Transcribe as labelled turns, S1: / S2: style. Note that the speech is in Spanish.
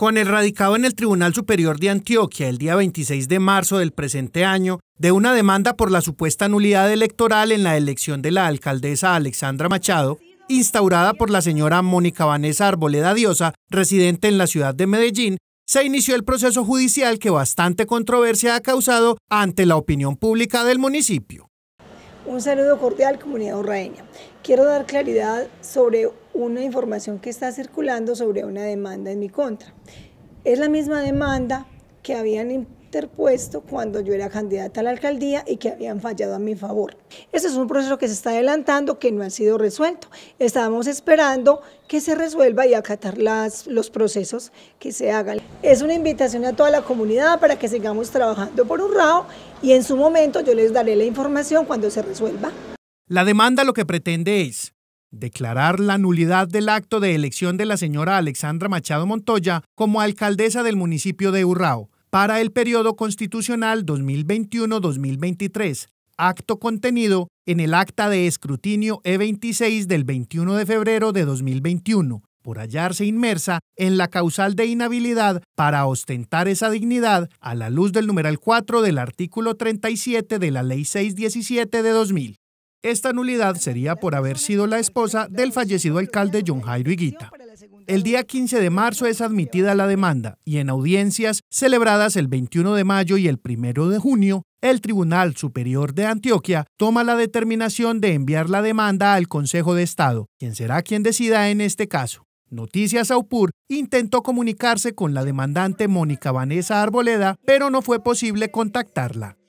S1: Con el radicado en el Tribunal Superior de Antioquia el día 26 de marzo del presente año de una demanda por la supuesta nulidad electoral en la elección de la alcaldesa Alexandra Machado, instaurada por la señora Mónica Vanessa Arboleda Diosa, residente en la ciudad de Medellín, se inició el proceso judicial que bastante controversia ha causado ante la opinión pública del municipio.
S2: Un saludo cordial, comunidad urraeña. Quiero dar claridad sobre una información que está circulando sobre una demanda en mi contra. Es la misma demanda que habían impuesto interpuesto cuando yo era candidata a la alcaldía y que habían fallado a mi favor. Este es un proceso que se está adelantando, que no ha sido resuelto. Estábamos esperando que se resuelva y acatar las, los procesos que se hagan. Es una invitación a toda la comunidad para que sigamos trabajando por Urrao y en su momento yo les daré la información cuando se resuelva.
S1: La demanda lo que pretende es declarar la nulidad del acto de elección de la señora Alexandra Machado Montoya como alcaldesa del municipio de Urrao, para el periodo constitucional 2021-2023, acto contenido en el acta de escrutinio E26 del 21 de febrero de 2021, por hallarse inmersa en la causal de inhabilidad para ostentar esa dignidad a la luz del numeral 4 del artículo 37 de la Ley 617 de 2000. Esta nulidad sería por haber sido la esposa del fallecido alcalde John Jairo Higuita. El día 15 de marzo es admitida la demanda y en audiencias celebradas el 21 de mayo y el 1 de junio, el Tribunal Superior de Antioquia toma la determinación de enviar la demanda al Consejo de Estado, quien será quien decida en este caso. Noticias Aupur intentó comunicarse con la demandante Mónica Vanessa Arboleda, pero no fue posible contactarla.